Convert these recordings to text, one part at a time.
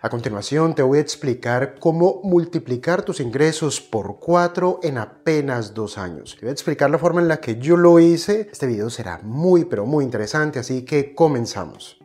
A continuación te voy a explicar cómo multiplicar tus ingresos por 4 en apenas 2 años. Te voy a explicar la forma en la que yo lo hice. Este video será muy pero muy interesante, así que comenzamos.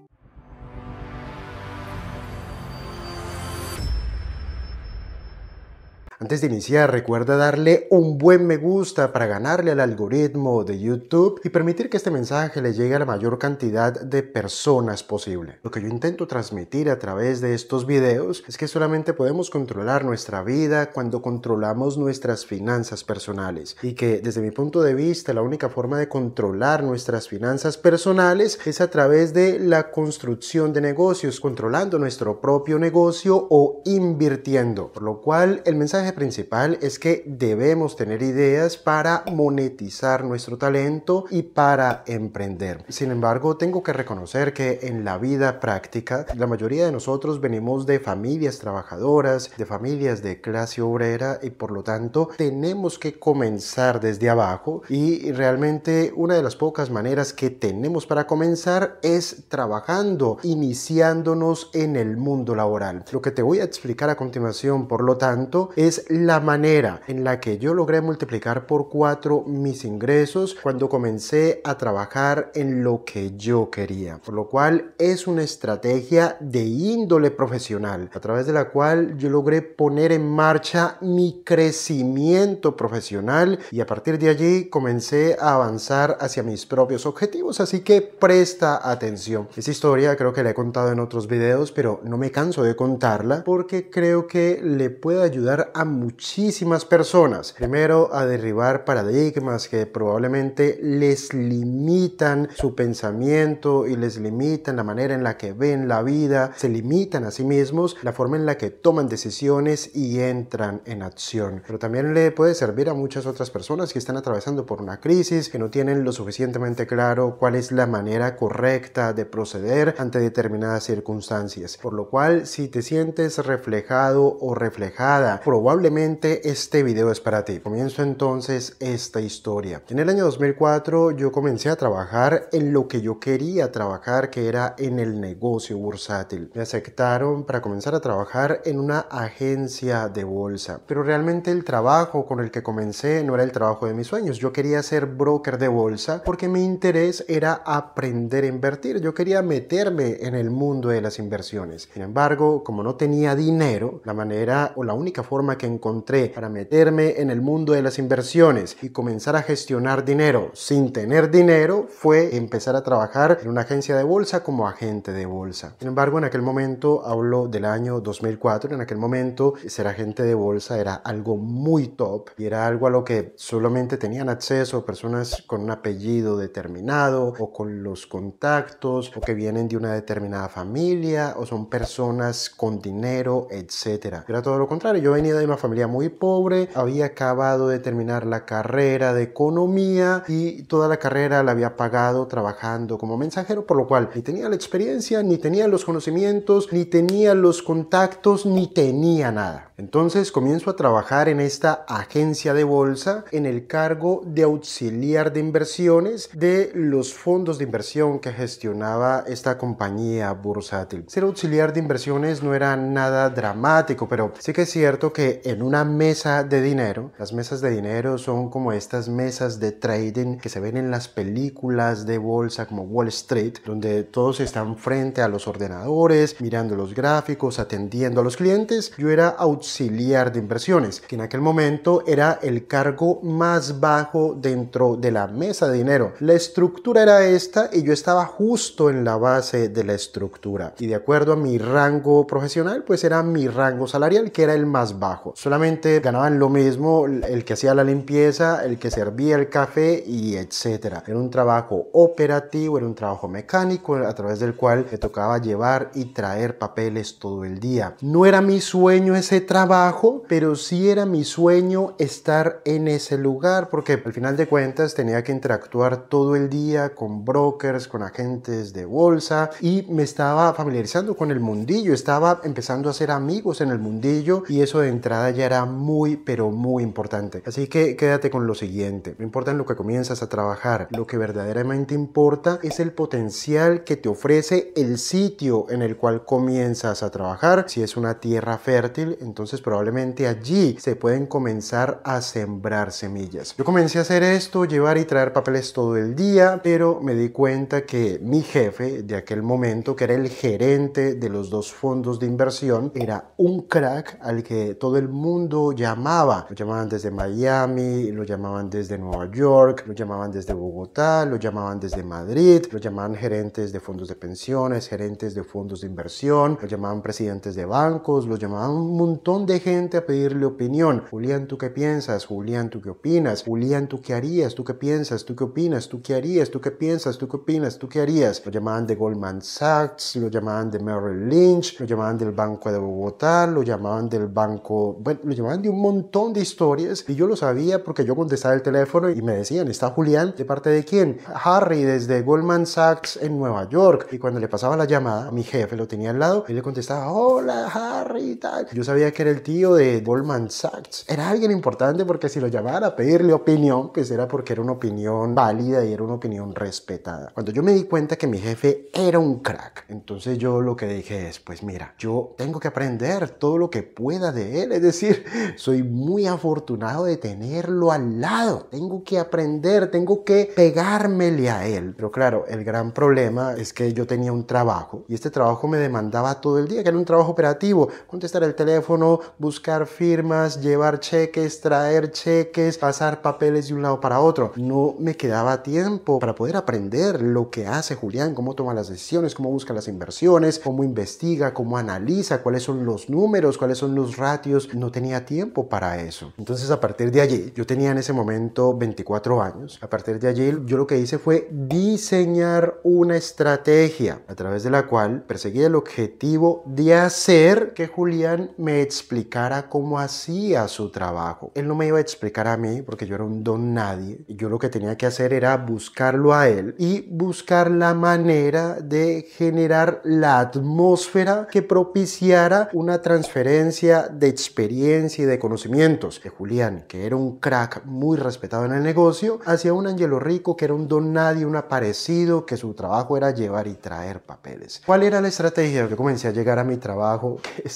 Antes de iniciar, recuerda darle un buen me gusta para ganarle al algoritmo de YouTube y permitir que este mensaje le llegue a la mayor cantidad de personas posible. Lo que yo intento transmitir a través de estos videos es que solamente podemos controlar nuestra vida cuando controlamos nuestras finanzas personales y que desde mi punto de vista la única forma de controlar nuestras finanzas personales es a través de la construcción de negocios, controlando nuestro propio negocio o invirtiendo, por lo cual el mensaje principal es que debemos tener ideas para monetizar nuestro talento y para emprender. Sin embargo, tengo que reconocer que en la vida práctica, la mayoría de nosotros venimos de familias trabajadoras, de familias de clase obrera y por lo tanto tenemos que comenzar desde abajo y realmente una de las pocas maneras que tenemos para comenzar es trabajando, iniciándonos en el mundo laboral. Lo que te voy a explicar a continuación, por lo tanto, es la manera en la que yo logré multiplicar por cuatro mis ingresos cuando comencé a trabajar en lo que yo quería. Por lo cual es una estrategia de índole profesional a través de la cual yo logré poner en marcha mi crecimiento profesional y a partir de allí comencé a avanzar hacia mis propios objetivos. Así que presta atención. Esta historia creo que la he contado en otros videos, pero no me canso de contarla porque creo que le puede ayudar a muchísimas personas. Primero, a derribar paradigmas que probablemente les limitan su pensamiento y les limitan la manera en la que ven la vida, se limitan a sí mismos, la forma en la que toman decisiones y entran en acción. Pero también le puede servir a muchas otras personas que están atravesando por una crisis, que no tienen lo suficientemente claro cuál es la manera correcta de proceder ante determinadas circunstancias. Por lo cual, si te sientes reflejado o reflejada, probablemente probablemente este video es para ti. Comienzo entonces esta historia. En el año 2004 yo comencé a trabajar en lo que yo quería trabajar, que era en el negocio bursátil. Me aceptaron para comenzar a trabajar en una agencia de bolsa, pero realmente el trabajo con el que comencé no era el trabajo de mis sueños. Yo quería ser broker de bolsa porque mi interés era aprender a invertir. Yo quería meterme en el mundo de las inversiones. Sin embargo, como no tenía dinero, la manera o la única forma que encontré para meterme en el mundo de las inversiones y comenzar a gestionar dinero sin tener dinero fue empezar a trabajar en una agencia de bolsa como agente de bolsa. Sin embargo, en aquel momento, hablo del año 2004, en aquel momento ser agente de bolsa era algo muy top y era algo a lo que solamente tenían acceso personas con un apellido determinado o con los contactos o que vienen de una determinada familia o son personas con dinero, etcétera. Era todo lo contrario, yo venía de una familia muy pobre, había acabado de terminar la carrera de economía y toda la carrera la había pagado trabajando como mensajero, por lo cual ni tenía la experiencia, ni tenía los conocimientos, ni tenía los contactos, ni tenía nada. Entonces comienzo a trabajar en esta agencia de bolsa en el cargo de auxiliar de inversiones de los fondos de inversión que gestionaba esta compañía bursátil. Ser auxiliar de inversiones no era nada dramático, pero sí que es cierto que en una mesa de dinero, las mesas de dinero son como estas mesas de trading que se ven en las películas de bolsa como Wall Street, donde todos están frente a los ordenadores, mirando los gráficos, atendiendo a los clientes. Yo era auxiliar auxiliar de inversiones, que en aquel momento era el cargo más bajo dentro de la mesa de dinero. La estructura era esta y yo estaba justo en la base de la estructura. Y de acuerdo a mi rango profesional, pues era mi rango salarial, que era el más bajo. Solamente ganaban lo mismo el que hacía la limpieza, el que servía el café y etcétera. Era un trabajo operativo, era un trabajo mecánico a través del cual me tocaba llevar y traer papeles todo el día. No era mi sueño ese trabajo abajo pero sí era mi sueño estar en ese lugar, porque al final de cuentas tenía que interactuar todo el día con brokers, con agentes de bolsa y me estaba familiarizando con el mundillo, estaba empezando a hacer amigos en el mundillo y eso de entrada ya era muy, pero muy importante. Así que quédate con lo siguiente, no importa en lo que comienzas a trabajar, lo que verdaderamente importa es el potencial que te ofrece el sitio en el cual comienzas a trabajar. Si es una tierra fértil, entonces probablemente allí se pueden comenzar a sembrar semillas. Yo comencé a hacer esto, llevar y traer papeles todo el día, pero me di cuenta que mi jefe de aquel momento, que era el gerente de los dos fondos de inversión, era un crack al que todo el mundo llamaba. Lo llamaban desde Miami, lo llamaban desde Nueva York, lo llamaban desde Bogotá, lo llamaban desde Madrid, lo llamaban gerentes de fondos de pensiones, gerentes de fondos de inversión, lo llamaban presidentes de bancos, lo llamaban un montón de gente a pedirle opinión. Julián, ¿tú qué piensas? Julián, ¿tú qué opinas? Julián, ¿tú qué harías? ¿Tú qué piensas? ¿Tú qué opinas? ¿Tú qué harías? ¿Tú qué piensas? ¿Tú qué opinas? ¿Tú qué harías? Lo llamaban de Goldman Sachs, lo llamaban de Merrill Lynch, lo llamaban del Banco de Bogotá, lo llamaban del Banco, bueno, lo llamaban de un montón de historias y yo lo sabía porque yo contestaba el teléfono y me decían, ¿está Julián? ¿De parte de quién? Harry, desde Goldman Sachs en Nueva York. Y cuando le pasaba la llamada, a mi jefe lo tenía al lado, él le contestaba, hola Harry y tal. Yo sabía que era el tío de Goldman Sachs. Era alguien importante porque si lo llamara a pedirle opinión, pues era porque era una opinión válida y era una opinión respetada. Cuando yo me di cuenta que mi jefe era un crack, entonces yo lo que dije es, pues mira, yo tengo que aprender todo lo que pueda de él. Es decir, soy muy afortunado de tenerlo al lado. Tengo que aprender, tengo que pegármele a él. Pero claro, el gran problema es que yo tenía un trabajo y este trabajo me demandaba todo el día, que era un trabajo operativo, contestar el teléfono, buscar firmas, llevar cheques, traer cheques, pasar papeles de un lado para otro. No me quedaba tiempo para poder aprender lo que hace Julián, cómo toma las decisiones, cómo busca las inversiones, cómo investiga, cómo analiza, cuáles son los números, cuáles son los ratios. No tenía tiempo para eso. Entonces a partir de allí, yo tenía en ese momento 24 años. A partir de allí, yo lo que hice fue diseñar una estrategia a través de la cual perseguía el objetivo de hacer que Julián me explicara cómo hacía su trabajo. Él no me iba a explicar a mí porque yo era un don nadie. Yo lo que tenía que hacer era buscarlo a él y buscar la manera de generar la atmósfera que propiciara una transferencia de experiencia y de conocimientos de Julián, que era un crack muy respetado en el negocio, hacia un Angelo Rico que era un don nadie, un aparecido, que su trabajo era llevar y traer papeles. ¿Cuál era la estrategia? Yo comencé a llegar a mi trabajo.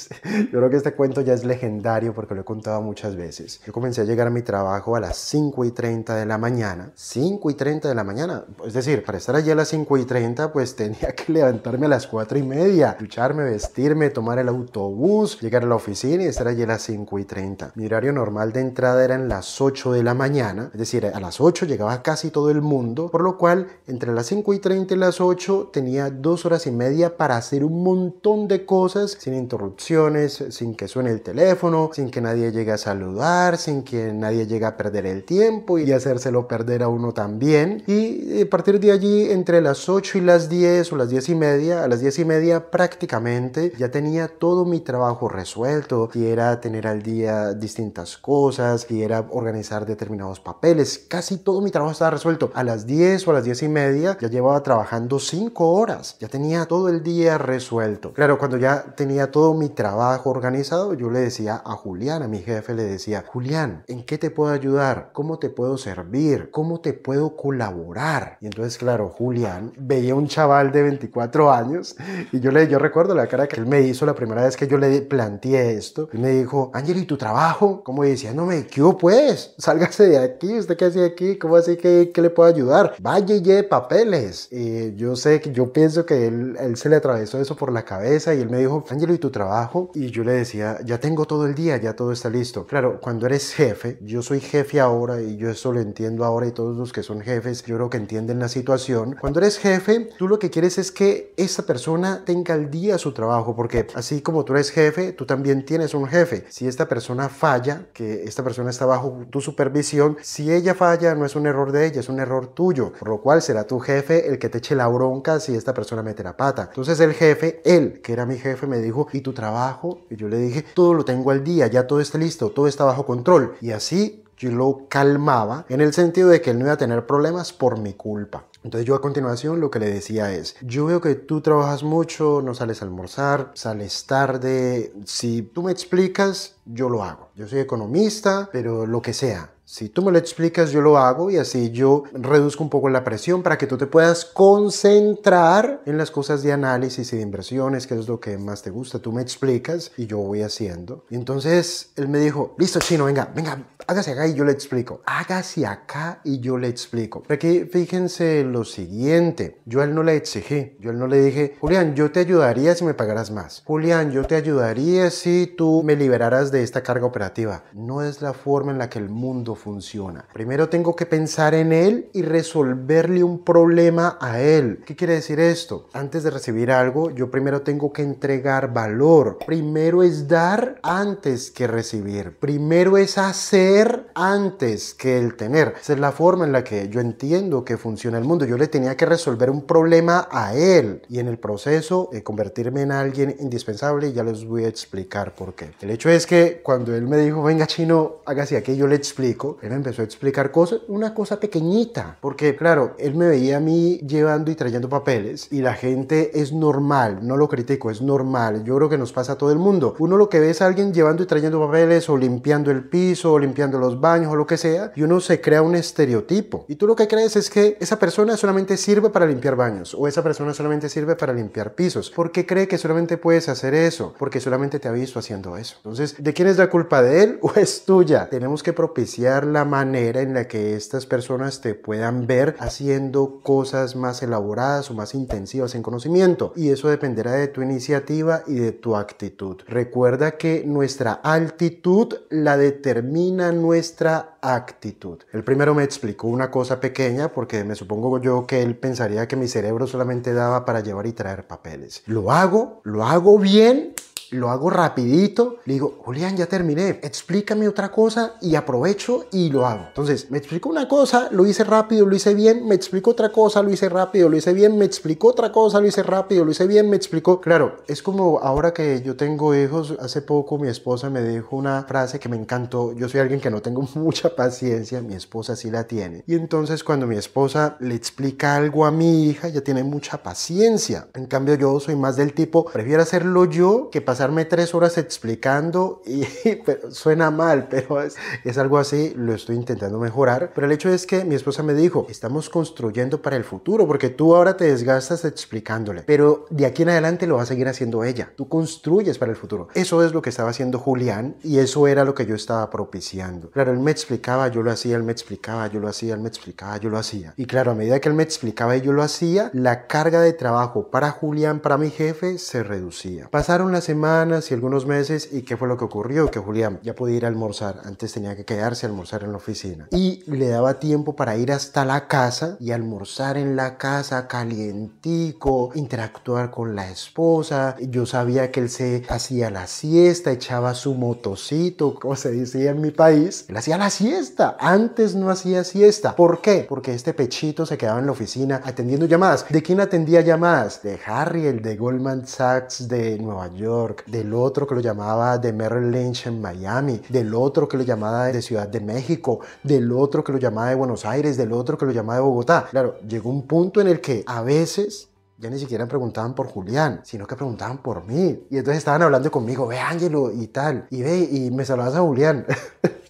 Yo creo que este cuento ya es legendario porque lo he contado muchas veces. Yo comencé a llegar a mi trabajo a las 5 y 30 de la mañana. 5 y 30 de la mañana. Es decir, para estar allí a las 5 y 30, pues tenía que levantarme a las 4 y media, ducharme, vestirme, tomar el autobús, llegar a la oficina y estar allí a las 5 y 30. Mi horario normal de entrada era en las 8 de la mañana. Es decir, a las 8 llegaba casi todo el mundo. Por lo cual, entre las 5 y 30 y las 8 tenía dos horas y media para hacer un montón de cosas sin interrupciones, sin que suene el teléfono, sin que nadie llegue a saludar, sin que nadie llegue a perder el tiempo y hacérselo perder a uno también. Y eh, a partir de allí, entre las 8 y las 10 o las 10 y media, a las 10 y media prácticamente ya tenía todo mi trabajo resuelto, si era tener al día distintas cosas, que era organizar determinados papeles, casi todo mi trabajo estaba resuelto. A las 10 o a las 10 y media ya llevaba trabajando 5 horas, ya tenía todo el día resuelto. Claro, cuando ya tenía todo mi trabajo organizado, yo le decía a Julián, a mi jefe, le decía, Julián, ¿en qué te puedo ayudar? ¿Cómo te puedo servir? ¿Cómo te puedo colaborar? Y entonces, claro, Julián veía un chaval de 24 años y yo le, yo recuerdo la cara que él me hizo la primera vez que yo le planteé esto. Y me dijo, Ángel, ¿y tu trabajo? Como decía, no me equivoco pues, sálgase de aquí, usted qué hace aquí, ¿cómo así que, le puedo ayudar? Vaya y papeles. y yo sé que yo pienso que él, él se le atravesó eso por la cabeza y él me dijo, Ángel, ¿y tu trabajo? Y yo le decía, ya tengo todo el día, ya todo está listo. Claro, cuando eres jefe, yo soy jefe ahora y yo eso lo entiendo ahora y todos los que son jefes, yo creo que entienden la situación. Cuando eres jefe, tú lo que quieres es que esa persona tenga al día su trabajo, porque así como tú eres jefe, tú también tienes un jefe. Si esta persona falla, que esta persona está bajo tu supervisión, si ella falla, no es un error de ella, es un error tuyo, por lo cual será tu jefe el que te eche la bronca si esta persona mete la pata. Entonces el jefe, él, que era mi jefe, me dijo, ¿y tu trabajo? Y yo le dije, todo lo tengo al día, ya todo está listo, todo está bajo control. Y así yo lo calmaba en el sentido de que él no iba a tener problemas por mi culpa. Entonces yo a continuación lo que le decía es, yo veo que tú trabajas mucho, no sales a almorzar, sales tarde, si tú me explicas, yo lo hago. Yo soy economista, pero lo que sea, si tú me lo explicas, yo lo hago y así yo reduzco un poco la presión para que tú te puedas concentrar en las cosas de análisis y de inversiones, que es lo que más te gusta. Tú me explicas y yo voy haciendo. Entonces él me dijo, listo chino, venga, venga, hágase acá y yo le explico, hágase acá y yo le explico. Aquí fíjense lo siguiente, yo él no le exigí, yo él no le dije, Julián, yo te ayudaría si me pagaras más, Julián, yo te ayudaría si tú me liberaras de esta carga operativa. No es la forma en la que el mundo funciona. Primero tengo que pensar en él y resolverle un problema a él. ¿Qué quiere decir esto? Antes de recibir algo, yo primero tengo que entregar valor. Primero es dar antes que recibir. Primero es hacer antes que el tener. Esa es la forma en la que yo entiendo que funciona el mundo. Yo le tenía que resolver un problema a él y en el proceso eh, convertirme en alguien indispensable ya les voy a explicar por qué. El hecho es que cuando él me dijo, venga chino, hágase aquí, yo le explico, él empezó a explicar cosas, una cosa pequeñita, porque claro, él me veía a mí llevando y trayendo papeles y la gente es normal, no lo critico, es normal. Yo creo que nos pasa a todo el mundo. Uno lo que ve es a alguien llevando y trayendo papeles o limpiando el piso o limpiando los baños o lo que sea, y uno se crea un estereotipo. Y tú lo que crees es que esa persona solamente sirve para limpiar baños o esa persona solamente sirve para limpiar pisos, porque cree que solamente puedes hacer eso, porque solamente te ha visto haciendo eso. Entonces, ¿de quién es la culpa de él o es tuya? Tenemos que propiciar la manera en la que estas personas te puedan ver haciendo cosas más elaboradas o más intensivas en conocimiento, y eso dependerá de tu iniciativa y de tu actitud. Recuerda que nuestra altitud la determina nuestra actitud. El primero me explicó una cosa pequeña porque me supongo yo que él pensaría que mi cerebro solamente daba para llevar y traer papeles. Lo hago, lo hago bien lo hago rapidito, le digo, Julián, ya terminé, explícame otra cosa y aprovecho y lo hago. Entonces, me explico una cosa, lo hice rápido, lo hice bien, me explico otra cosa, lo hice rápido, lo hice bien, me explicó otra cosa, lo hice rápido, lo hice bien, me explicó. Claro, es como ahora que yo tengo hijos, hace poco mi esposa me dijo una frase que me encantó, yo soy alguien que no tengo mucha paciencia, mi esposa sí la tiene. Y entonces cuando mi esposa le explica algo a mi hija, ya tiene mucha paciencia. En cambio yo soy más del tipo, prefiero hacerlo yo que pasar tres horas explicando y suena mal, pero es, es algo así, lo estoy intentando mejorar. Pero el hecho es que mi esposa me dijo, estamos construyendo para el futuro, porque tú ahora te desgastas explicándole, pero de aquí en adelante lo va a seguir haciendo ella. Tú construyes para el futuro. Eso es lo que estaba haciendo Julián y eso era lo que yo estaba propiciando. Claro, él me explicaba, yo lo hacía, él me explicaba, yo lo hacía, él me explicaba, yo lo hacía. Y claro, a medida que él me explicaba y yo lo hacía, la carga de trabajo para Julián, para mi jefe, se reducía. Pasaron las semanas y algunos meses y qué fue lo que ocurrió, que Julián ya podía ir a almorzar, antes tenía que quedarse a almorzar en la oficina y le daba tiempo para ir hasta la casa y almorzar en la casa calientico, interactuar con la esposa, yo sabía que él se hacía la siesta, echaba su motocito, como se decía en mi país, él hacía la siesta, antes no hacía siesta, ¿por qué? Porque este pechito se quedaba en la oficina atendiendo llamadas, ¿de quién atendía llamadas? De Harry, el de Goldman Sachs de Nueva York, del otro que lo llamaba de Merrill Lynch en Miami, del otro que lo llamaba de Ciudad de México, del otro que lo llamaba de Buenos Aires, del otro que lo llamaba de Bogotá. Claro, llegó un punto en el que a veces ya ni siquiera preguntaban por Julián, sino que preguntaban por mí. Y entonces estaban hablando conmigo, ve Ángelo y tal, y ve, y me saludas a Julián.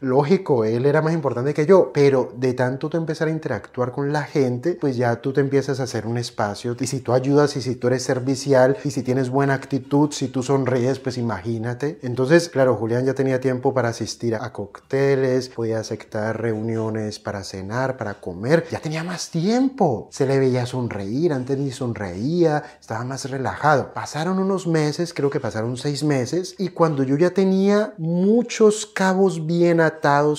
lógico, él era más importante que yo, pero de tanto tú empezar a interactuar con la gente, pues ya tú te empiezas a hacer un espacio. Y si tú ayudas y si tú eres servicial y si tienes buena actitud, si tú sonríes, pues imagínate. Entonces, claro, Julián ya tenía tiempo para asistir a cócteles, podía aceptar reuniones para cenar, para comer, ya tenía más tiempo. Se le veía sonreír, antes ni sonreía, estaba más relajado. Pasaron unos meses, creo que pasaron seis meses, y cuando yo ya tenía muchos cabos bien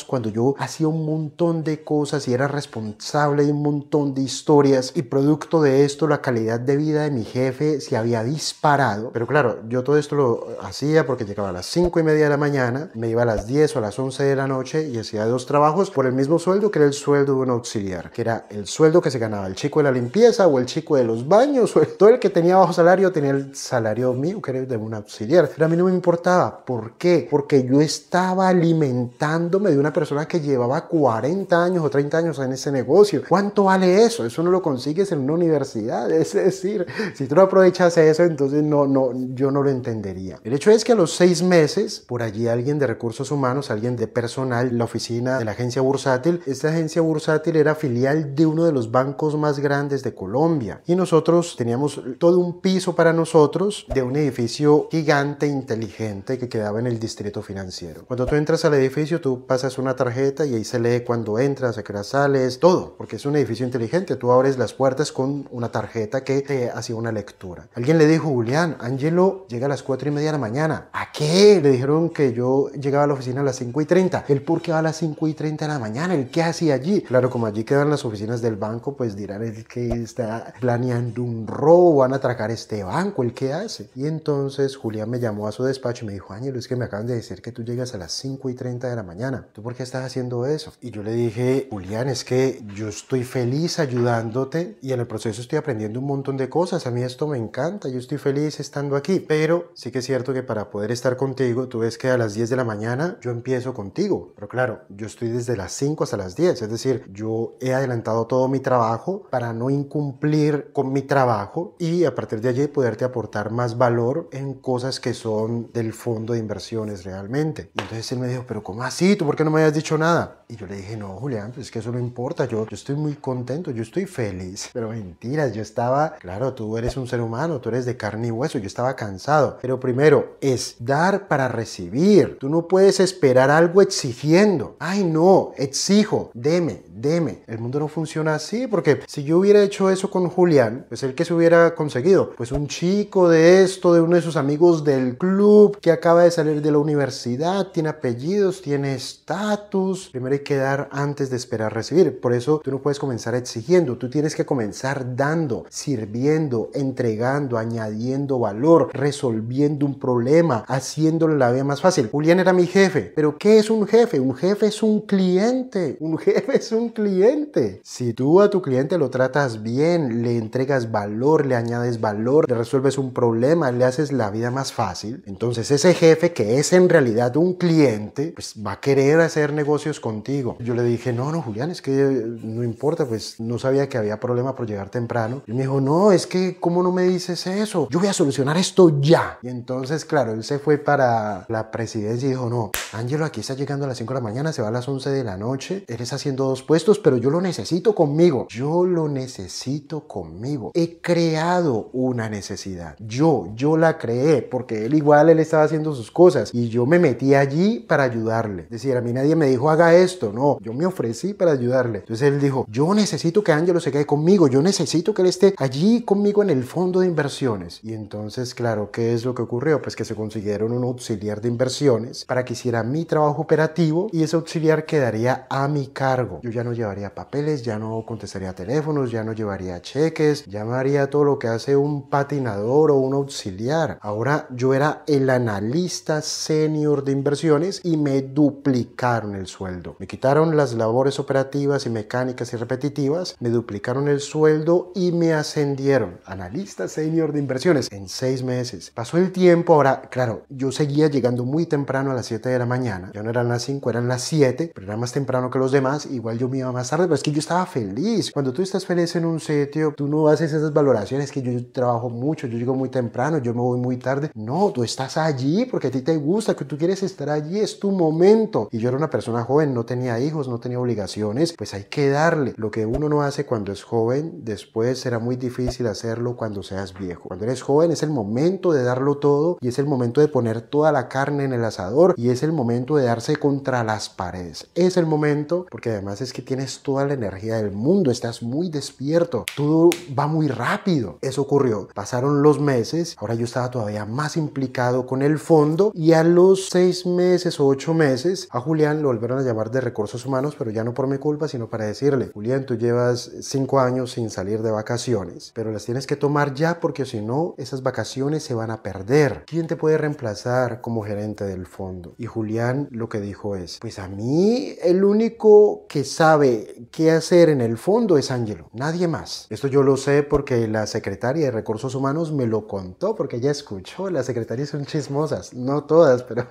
cuando yo hacía un montón de cosas y era responsable de un montón de historias y producto de esto la calidad de vida de mi jefe se había disparado. Pero claro, yo todo esto lo hacía porque llegaba a las 5 y media de la mañana, me iba a las 10 o a las 11 de la noche y hacía dos trabajos por el mismo sueldo que era el sueldo de un auxiliar, que era el sueldo que se ganaba el chico de la limpieza o el chico de los baños, o todo el que tenía bajo salario tenía el salario mío que era de un auxiliar. Pero a mí no me importaba. ¿Por qué? Porque yo estaba alimentando de una persona que llevaba 40 años o 30 años en ese negocio. ¿Cuánto vale eso? Eso no lo consigues en una universidad. Es decir, si tú no aprovechas eso, entonces no, no, yo no lo entendería. El hecho es que a los seis meses, por allí alguien de recursos humanos, alguien de personal, la oficina de la agencia bursátil, esta agencia bursátil era filial de uno de los bancos más grandes de Colombia. Y nosotros teníamos todo un piso para nosotros de un edificio gigante, inteligente, que quedaba en el distrito financiero. Cuando tú entras al edificio, tú pasas una tarjeta y ahí se lee cuando entras, a qué hora sales, todo, porque es un edificio inteligente. Tú abres las puertas con una tarjeta que te hace una lectura. Alguien le dijo, Julián, Angelo llega a las 4 y media de la mañana. ¿A qué? Le dijeron que yo llegaba a la oficina a las 5 y 30. ¿El por qué va a las 5 y 30 de la mañana? ¿El qué hacía allí? Claro, como allí quedan las oficinas del banco, pues dirán el que está planeando un robo, van a atracar este banco, el qué hace. Y entonces Julián me llamó a su despacho y me dijo, Ángelo, es que me acaban de decir que tú llegas a las 5 y 30 de la mañana ¿Tú por qué estás haciendo eso? Y yo le dije, Julián, es que yo estoy feliz ayudándote y en el proceso estoy aprendiendo un montón de cosas. A mí esto me encanta, yo estoy feliz estando aquí. Pero sí que es cierto que para poder estar contigo, tú ves que a las 10 de la mañana yo empiezo contigo. Pero claro, yo estoy desde las 5 hasta las 10. Es decir, yo he adelantado todo mi trabajo para no incumplir con mi trabajo y a partir de allí poderte aportar más valor en cosas que son del fondo de inversiones realmente. Y entonces él me dijo, pero ¿cómo así? por qué no me habías dicho nada? Y yo le dije, no, Julián, pues es que eso no importa, yo, estoy muy contento, yo estoy feliz. Pero mentiras, yo estaba, claro, tú eres un ser humano, tú eres de carne y hueso, yo estaba cansado. Pero primero es dar para recibir. Tú no puedes esperar algo exigiendo. Ay, no, exijo, deme, deme. El mundo no funciona así, porque si yo hubiera hecho eso con Julián, pues el que se hubiera conseguido, pues un chico de esto, de uno de sus amigos del club, que acaba de salir de la universidad, tiene apellidos, tiene estatus, primero hay que dar antes de esperar recibir. Por eso tú no puedes comenzar exigiendo, tú tienes que comenzar dando, sirviendo, entregando, añadiendo valor, resolviendo un problema, haciéndole la vida más fácil. Julián era mi jefe, pero ¿qué es un jefe? Un jefe es un cliente, un jefe es un cliente. Si tú a tu cliente lo tratas bien, le entregas valor, le añades valor, le resuelves un problema, le haces la vida más fácil, entonces ese jefe que es en realidad un cliente, pues va querer hacer negocios contigo. Yo le dije, no, no, Julián, es que eh, no importa, pues no sabía que había problema por llegar temprano. Y me dijo, no, es que, ¿cómo no me dices eso? Yo voy a solucionar esto ya. Y entonces, claro, él se fue para la presidencia y dijo, no, Ángelo aquí está llegando a las 5 de la mañana, se va a las 11 de la noche, Eres haciendo dos puestos, pero yo lo necesito conmigo. Yo lo necesito conmigo. He creado una necesidad. Yo, yo la creé, porque él igual, él estaba haciendo sus cosas y yo me metí allí para ayudarle decir, a mí nadie me dijo haga esto, no, yo me ofrecí para ayudarle. Entonces él dijo, yo necesito que Ángelo se quede conmigo, yo necesito que él esté allí conmigo en el fondo de inversiones. Y entonces, claro, ¿qué es lo que ocurrió? Pues que se consiguieron un auxiliar de inversiones para que hiciera mi trabajo operativo y ese auxiliar quedaría a mi cargo. Yo ya no llevaría papeles, ya no contestaría teléfonos, ya no llevaría cheques, ya haría todo lo que hace un patinador o un auxiliar. Ahora yo era el analista senior de inversiones y me duplicaba duplicaron el sueldo. Me quitaron las labores operativas y mecánicas y repetitivas, me duplicaron el sueldo y me ascendieron. Analista senior de inversiones en seis meses. Pasó el tiempo, ahora, claro, yo seguía llegando muy temprano a las 7 de la mañana. Ya no eran las 5, eran las 7, pero era más temprano que los demás. Igual yo me iba más tarde, pero es que yo estaba feliz. Cuando tú estás feliz en un sitio, tú no haces esas valoraciones que yo, yo trabajo mucho, yo llego muy temprano, yo me voy muy tarde. No, tú estás allí porque a ti te gusta, que tú quieres estar allí, es tu momento y yo era una persona joven, no tenía hijos, no tenía obligaciones, pues hay que darle. Lo que uno no hace cuando es joven, después será muy difícil hacerlo cuando seas viejo. Cuando eres joven es el momento de darlo todo y es el momento de poner toda la carne en el asador y es el momento de darse contra las paredes. Es el momento porque además es que tienes toda la energía del mundo, estás muy despierto, todo va muy rápido. Eso ocurrió. Pasaron los meses, ahora yo estaba todavía más implicado con el fondo y a los seis meses o ocho meses a Julián lo volvieron a llamar de recursos humanos, pero ya no por mi culpa, sino para decirle, Julián, tú llevas cinco años sin salir de vacaciones, pero las tienes que tomar ya porque si no, esas vacaciones se van a perder. ¿Quién te puede reemplazar como gerente del fondo? Y Julián lo que dijo es, pues a mí el único que sabe qué hacer en el fondo es Ángelo, nadie más. Esto yo lo sé porque la secretaria de recursos humanos me lo contó, porque ella escuchó, las secretarias son chismosas, no todas, pero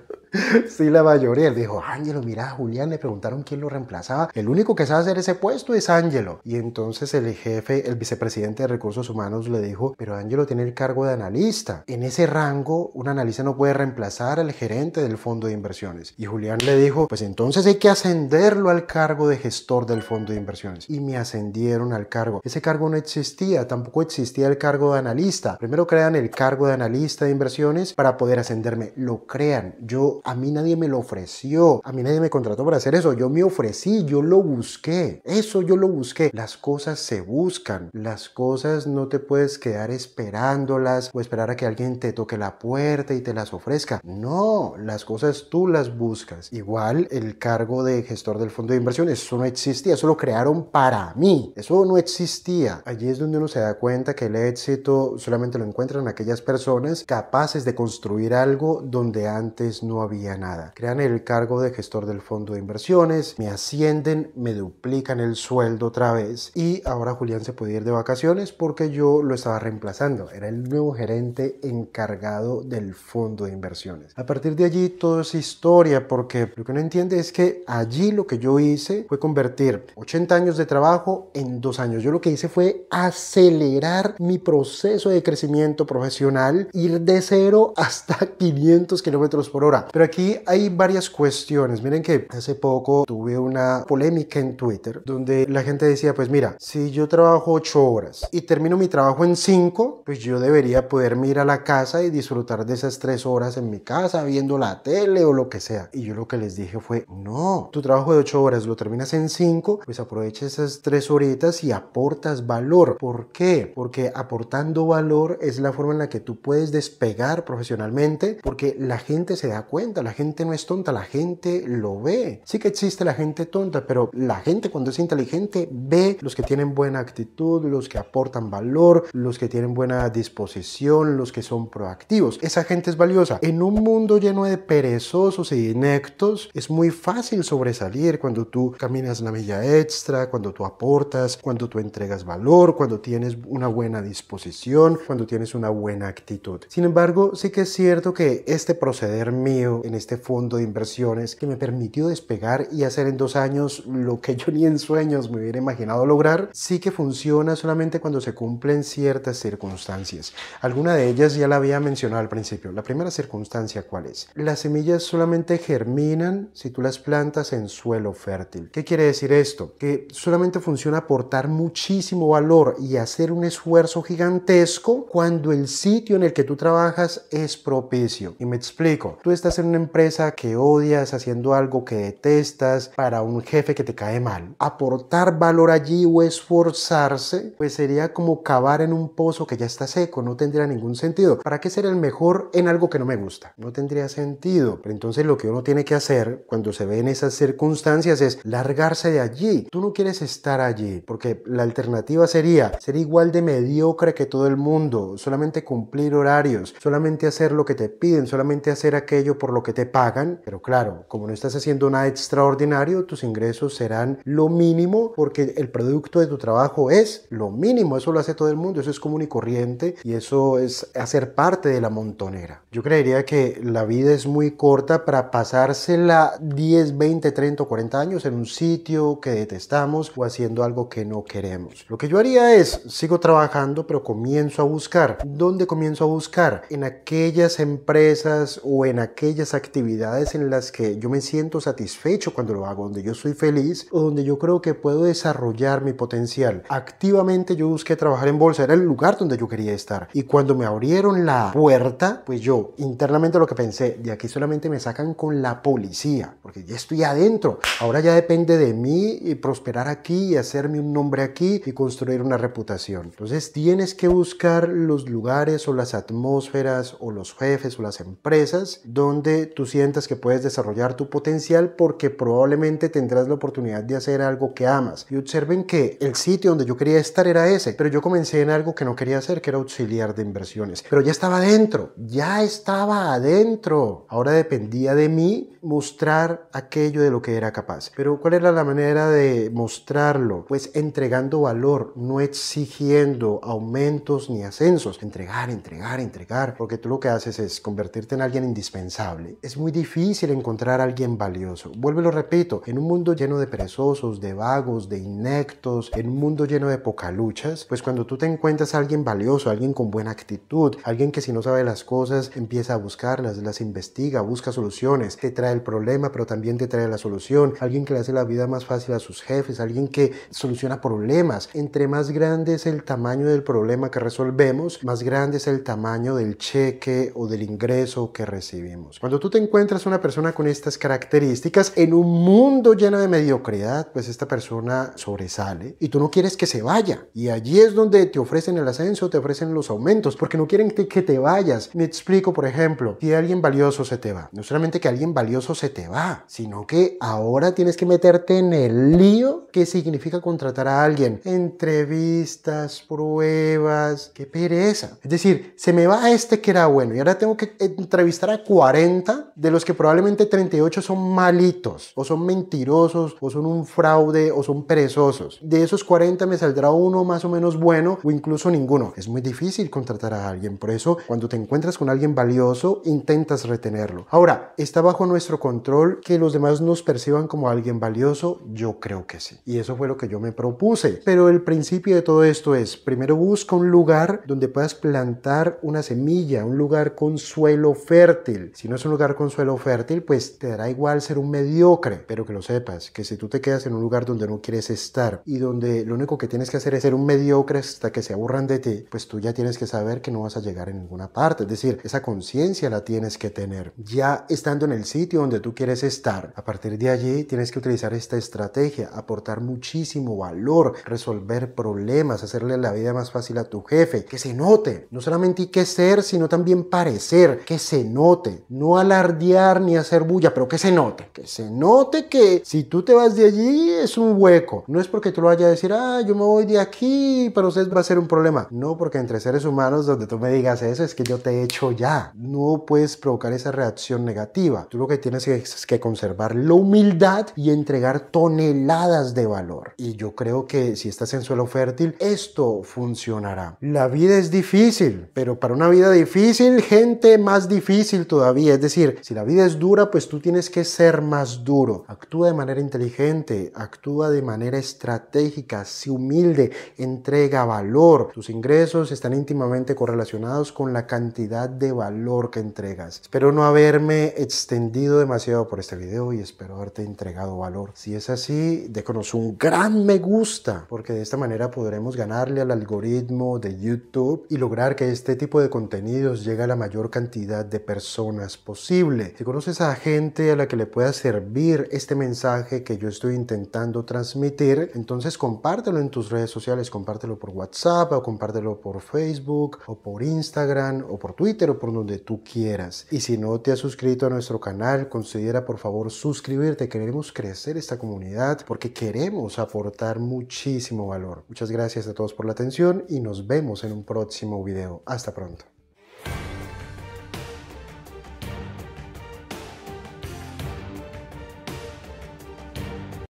Sí, la mayoría. Él dijo, Ángelo, mira, Julián le preguntaron quién lo reemplazaba. El único que sabe hacer ese puesto es Ángelo. Y entonces el jefe, el vicepresidente de Recursos Humanos le dijo, pero Ángelo tiene el cargo de analista. En ese rango, un analista no puede reemplazar al gerente del fondo de inversiones. Y Julián le dijo, pues entonces hay que ascenderlo al cargo de gestor del fondo de inversiones. Y me ascendieron al cargo. Ese cargo no existía, tampoco existía el cargo de analista. Primero crean el cargo de analista de inversiones para poder ascenderme. Lo crean. Yo a mí nadie me lo ofreció. A mí nadie me contrató para hacer eso. Yo me ofrecí, yo lo busqué. Eso yo lo busqué. Las cosas se buscan. Las cosas no te puedes quedar esperándolas o esperar a que alguien te toque la puerta y te las ofrezca. No, las cosas tú las buscas. Igual el cargo de gestor del fondo de inversión, eso no existía. Eso lo crearon para mí. Eso no existía. Allí es donde uno se da cuenta que el éxito solamente lo encuentran aquellas personas capaces de construir algo donde antes no había nada. Crean el cargo de gestor del fondo de inversiones, me ascienden, me duplican el sueldo otra vez y ahora Julián se puede ir de vacaciones porque yo lo estaba reemplazando. Era el nuevo gerente encargado del fondo de inversiones. A partir de allí toda esa historia porque lo que no entiende es que allí lo que yo hice fue convertir 80 años de trabajo en dos años. Yo lo que hice fue acelerar mi proceso de crecimiento profesional, ir de cero hasta 500 kilómetros por hora pero aquí hay varias cuestiones. Miren que hace poco tuve una polémica en Twitter donde la gente decía, pues mira, si yo trabajo 8 horas y termino mi trabajo en 5, pues yo debería poder ir a la casa y disfrutar de esas 3 horas en mi casa viendo la tele o lo que sea. Y yo lo que les dije fue, no, tu trabajo de 8 horas lo terminas en 5, pues aprovecha esas 3 horitas y aportas valor. ¿Por qué? Porque aportando valor es la forma en la que tú puedes despegar profesionalmente porque la gente se da cuenta la gente no es tonta, la gente lo ve. Sí que existe la gente tonta, pero la gente cuando es inteligente ve los que tienen buena actitud, los que aportan valor, los que tienen buena disposición, los que son proactivos. Esa gente es valiosa. En un mundo lleno de perezosos e inectos, es muy fácil sobresalir cuando tú caminas una milla extra, cuando tú aportas, cuando tú entregas valor, cuando tienes una buena disposición, cuando tienes una buena actitud. Sin embargo, sí que es cierto que este proceder mío en este fondo de inversiones que me permitió despegar y hacer en dos años lo que yo ni en sueños me hubiera imaginado lograr, sí que funciona solamente cuando se cumplen ciertas circunstancias. Alguna de ellas ya la había mencionado al principio. La primera circunstancia, ¿cuál es? Las semillas solamente germinan si tú las plantas en suelo fértil. ¿Qué quiere decir esto? Que solamente funciona aportar muchísimo valor y hacer un esfuerzo gigantesco cuando el sitio en el que tú trabajas es propicio. Y me explico, tú estás en una empresa que odias, haciendo algo que detestas, para un jefe que te cae mal. Aportar valor allí o esforzarse, pues sería como cavar en un pozo que ya está seco, no tendría ningún sentido. ¿Para qué ser el mejor en algo que no me gusta? No tendría sentido. Pero entonces lo que uno tiene que hacer cuando se ve en esas circunstancias es largarse de allí. Tú no quieres estar allí, porque la alternativa sería ser igual de mediocre que todo el mundo, solamente cumplir horarios, solamente hacer lo que te piden, solamente hacer aquello por lo lo que te pagan, pero claro, como no estás haciendo nada extraordinario, tus ingresos serán lo mínimo porque el producto de tu trabajo es lo mínimo, eso lo hace todo el mundo, eso es común y corriente y eso es hacer parte de la montonera. Yo creería que la vida es muy corta para pasársela 10, 20, 30 o 40 años en un sitio que detestamos o haciendo algo que no queremos. Lo que yo haría es, sigo trabajando, pero comienzo a buscar. ¿Dónde comienzo a buscar? En aquellas empresas o en aquellas actividades en las que yo me siento satisfecho cuando lo hago, donde yo soy feliz o donde yo creo que puedo desarrollar mi potencial. Activamente yo busqué trabajar en bolsa, era el lugar donde yo quería estar. Y cuando me abrieron la puerta, pues yo internamente lo que pensé, de aquí solamente me sacan con la policía, porque ya estoy adentro. Ahora ya depende de mí y prosperar aquí y hacerme un nombre aquí y construir una reputación. Entonces tienes que buscar los lugares o las atmósferas o los jefes o las empresas donde tú sientas que puedes desarrollar tu potencial porque probablemente tendrás la oportunidad de hacer algo que amas. Y observen que el sitio donde yo quería estar era ese, pero yo comencé en algo que no quería hacer, que era auxiliar de inversiones. Pero ya estaba adentro, ya estaba adentro. Ahora dependía de mí mostrar aquello de lo que era capaz. Pero ¿cuál era la manera de mostrarlo? Pues entregando valor, no exigiendo aumentos ni ascensos. Entregar, entregar, entregar. Porque tú lo que haces es convertirte en alguien indispensable es muy difícil encontrar a alguien valioso. Vuelvo y lo repito, en un mundo lleno de perezosos, de vagos, de inectos, en un mundo lleno de pocaluchas, pues cuando tú te encuentras a alguien valioso, alguien con buena actitud, alguien que si no sabe las cosas empieza a buscarlas, las investiga, busca soluciones, te trae el problema pero también te trae la solución, alguien que le hace la vida más fácil a sus jefes, alguien que soluciona problemas. Entre más grande es el tamaño del problema que resolvemos, más grande es el tamaño del cheque o del ingreso que recibimos. Cuando tú te encuentras una persona con estas características en un mundo lleno de mediocridad, pues esta persona sobresale y tú no quieres que se vaya. Y allí es donde te ofrecen el ascenso, te ofrecen los aumentos, porque no quieren que te vayas. Me explico, por ejemplo, si alguien valioso se te va, no solamente que alguien valioso se te va, sino que ahora tienes que meterte en el lío que significa contratar a alguien. Entrevistas, pruebas, qué pereza. Es decir, se me va este que era bueno y ahora tengo que entrevistar a 40 de los que probablemente 38 son malitos, o son mentirosos, o son un fraude, o son perezosos. De esos 40 me saldrá uno más o menos bueno, o incluso ninguno. Es muy difícil contratar a alguien, por eso cuando te encuentras con alguien valioso, intentas retenerlo. Ahora, ¿está bajo nuestro control que los demás nos perciban como alguien valioso? Yo creo que sí. Y eso fue lo que yo me propuse. Pero el principio de todo esto es, primero busca un lugar donde puedas plantar una semilla, un lugar con suelo fértil. Si no es un lugar con suelo fértil, pues te dará igual ser un mediocre, pero que lo sepas, que si tú te quedas en un lugar donde no quieres estar y donde lo único que tienes que hacer es ser un mediocre hasta que se aburran de ti, pues tú ya tienes que saber que no vas a llegar a ninguna parte. Es decir, esa conciencia la tienes que tener. Ya estando en el sitio donde tú quieres estar, a partir de allí tienes que utilizar esta estrategia, aportar muchísimo valor, resolver problemas, hacerle la vida más fácil a tu jefe, que se note. No solamente y que ser, sino también parecer, que se note. No alardear ni hacer bulla, pero que se note, que se note que si tú te vas de allí es un hueco. No es porque tú lo vayas a decir, ah, yo me voy de aquí, para ustedes va a ser un problema. No, porque entre seres humanos, donde tú me digas eso, es que yo te he hecho ya. No puedes provocar esa reacción negativa. Tú lo que tienes es que conservar la humildad y entregar toneladas de valor. Y yo creo que si estás en suelo fértil, esto funcionará. La vida es difícil, pero para una vida difícil, gente más difícil todavía. Es decir, decir, si la vida es dura, pues tú tienes que ser más duro. Actúa de manera inteligente, actúa de manera estratégica, si humilde, entrega valor. Tus ingresos están íntimamente correlacionados con la cantidad de valor que entregas. Espero no haberme extendido demasiado por este video y espero haberte entregado valor. Si es así, déjanos un gran me gusta, porque de esta manera podremos ganarle al algoritmo de YouTube y lograr que este tipo de contenidos llegue a la mayor cantidad de personas posible. Si conoces a gente a la que le pueda servir este mensaje que yo estoy intentando transmitir, entonces compártelo en tus redes sociales, compártelo por WhatsApp o compártelo por Facebook o por Instagram o por Twitter o por donde tú quieras. Y si no te has suscrito a nuestro canal, considera por favor suscribirte. Queremos crecer esta comunidad porque queremos aportar muchísimo valor. Muchas gracias a todos por la atención y nos vemos en un próximo video. Hasta pronto.